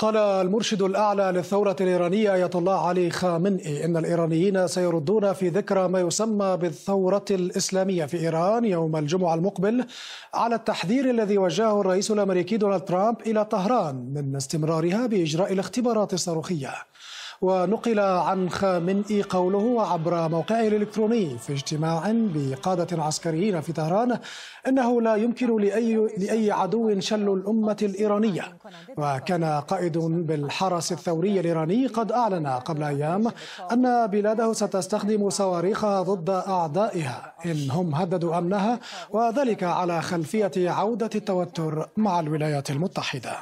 قال المرشد الأعلى للثورة الإيرانية آية الله علي خامنئي إن الإيرانيين سيردون في ذكرى ما يسمى بالثورة الإسلامية في إيران يوم الجمعة المقبل على التحذير الذي وجهه الرئيس الأمريكي دونالد ترامب إلى طهران من استمرارها بإجراء الاختبارات الصاروخية ونقل عن خامنئي قوله عبر موقعه الإلكتروني في اجتماع بقادة عسكريين في طهران أنه لا يمكن لأي, لأي عدو شل الأمة الإيرانية وكان قائد بالحرس الثوري الإيراني قد أعلن قبل أيام أن بلاده ستستخدم صواريخها ضد أعدائها إن هم هددوا أمنها وذلك على خلفية عودة التوتر مع الولايات المتحدة